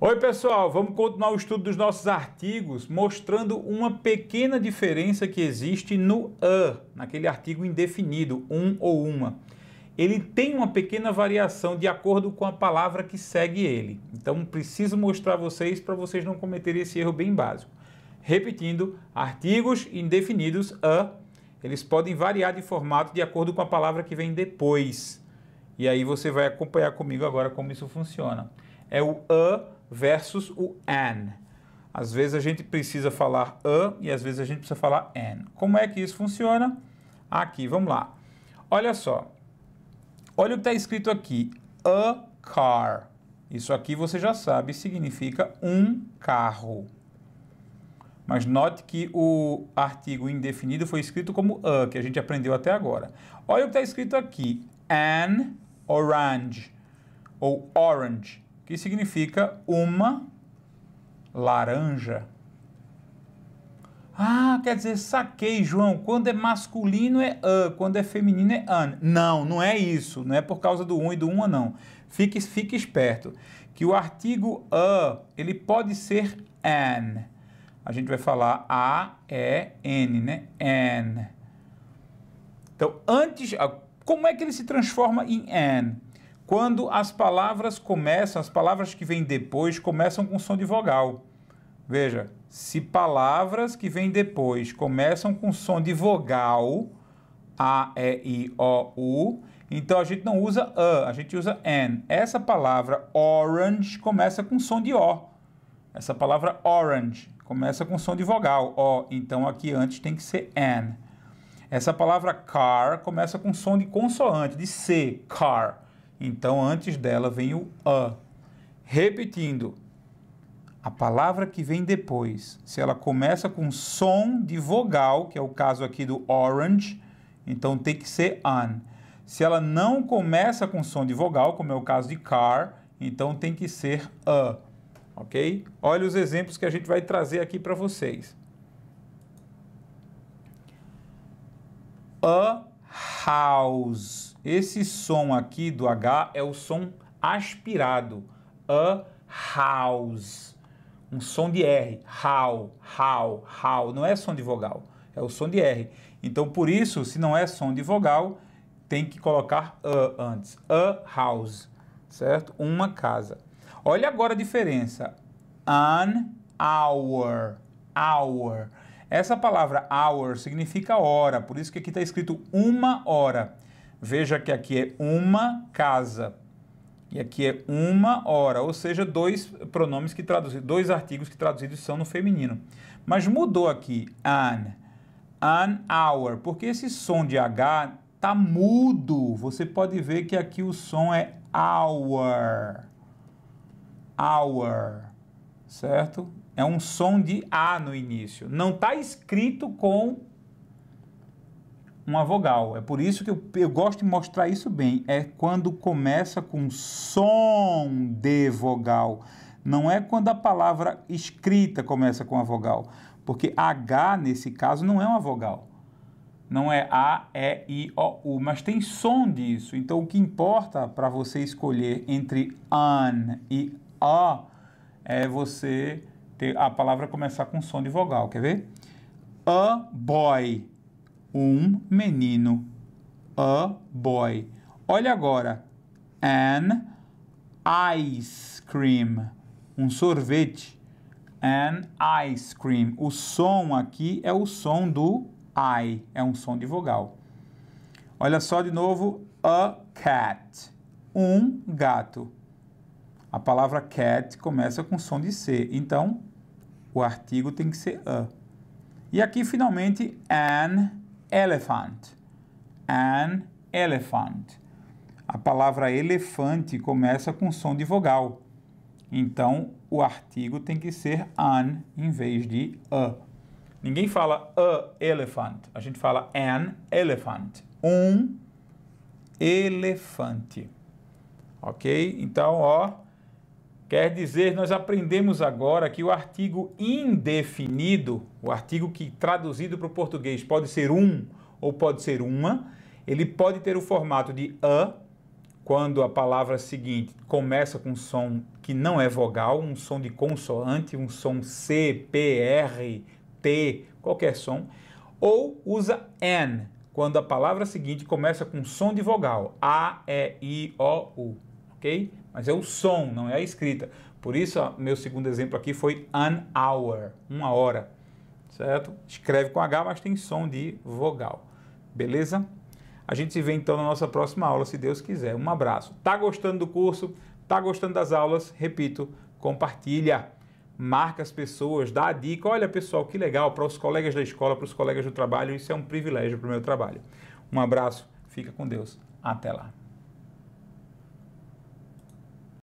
Oi, pessoal, vamos continuar o estudo dos nossos artigos mostrando uma pequena diferença que existe no a, naquele artigo indefinido, um ou uma. Ele tem uma pequena variação de acordo com a palavra que segue ele. Então, preciso mostrar a vocês para vocês não cometerem esse erro bem básico. Repetindo, artigos indefinidos a, eles podem variar de formato de acordo com a palavra que vem depois. E aí você vai acompanhar comigo agora como isso funciona. É o a versus o an. Às vezes a gente precisa falar a e às vezes a gente precisa falar an. Como é que isso funciona? Aqui, vamos lá. Olha só. Olha o que está escrito aqui. A car. Isso aqui você já sabe, significa um carro. Mas note que o artigo indefinido foi escrito como a, que a gente aprendeu até agora. Olha o que está escrito aqui. An orange ou orange, que significa uma laranja. Ah, quer dizer, saquei, João. Quando é masculino é a, quando é feminino é an. Não, não é isso. Não é por causa do um e do uma, não. Fique, fique esperto que o artigo a ele pode ser an. A gente vai falar a, e, n, né? An. Então, antes, como é que ele se transforma em an? Quando as palavras começam, as palavras que vêm depois começam com som de vogal. Veja, se palavras que vêm depois começam com som de vogal, A, E, I, O, U, então a gente não usa a, a gente usa an. Essa palavra orange começa com som de O. Essa palavra orange começa com som de vogal, O. Então aqui antes tem que ser an. Essa palavra car começa com som de consoante, de C, car. Então, antes dela vem o a. Repetindo, a palavra que vem depois, se ela começa com som de vogal, que é o caso aqui do orange, então tem que ser an. Se ela não começa com som de vogal, como é o caso de car, então tem que ser a. Ok? Olha os exemplos que a gente vai trazer aqui para vocês. a house. Esse som aqui do H é o som aspirado. A house. Um som de R. How, how, how. Não é som de vogal, é o som de R. Então, por isso, se não é som de vogal, tem que colocar a antes. A house, certo? Uma casa. Olha agora a diferença. An hour, hour. Essa palavra hour significa hora, por isso que aqui está escrito uma hora. Veja que aqui é uma casa. E aqui é uma hora, ou seja, dois pronomes que traduzidos, dois artigos que traduzidos são no feminino. Mas mudou aqui an, an hour, porque esse som de H tá mudo. Você pode ver que aqui o som é hour. Hour. Certo? É um som de A no início. Não está escrito com uma vogal. É por isso que eu, eu, gosto de mostrar isso bem. É quando começa com som de vogal. Não é quando a palavra escrita começa com a vogal. Porque H, nesse caso, não é uma vogal. Não é A, E, I, O, U. Mas tem som disso. Então, o que importa para você escolher entre an e a é você ter a palavra começar com som de vogal, quer ver? A boy, um menino. A boy. Olha agora. An ice cream, um sorvete. An ice cream. O som aqui é o som do I, é um som de vogal. Olha só de novo. A cat, um gato. A palavra cat começa com som de C. Então, o artigo tem que ser a. E aqui, finalmente, an elephant. An elephant. A palavra elefante começa com som de vogal. Então, o artigo tem que ser an em vez de a. Ninguém fala a elephant. A gente fala an elephant. Um elefante. Ok? Então, ó Quer dizer, nós aprendemos agora que o artigo indefinido, o artigo que traduzido para o português pode ser um ou pode ser uma, ele pode ter o formato de a, quando a palavra seguinte começa com um som que não é vogal, um som de consoante, um som C, P, R, T, qualquer som, ou usa an, quando a palavra seguinte começa com som de vogal, A, E, I, O, U ok? Mas é o som, não é a escrita. Por isso, ó, meu segundo exemplo aqui foi an hour, uma hora, certo? Escreve com H, mas tem som de vogal, beleza? A gente se vê então na nossa próxima aula, se Deus quiser. Um abraço. Tá gostando do curso? Tá gostando das aulas? Repito, compartilha marca as pessoas, dá a dica. Olha, pessoal, que legal para os colegas da escola, para os colegas do trabalho. Isso é um privilégio para o meu trabalho. Um abraço, fica com Deus. Até lá.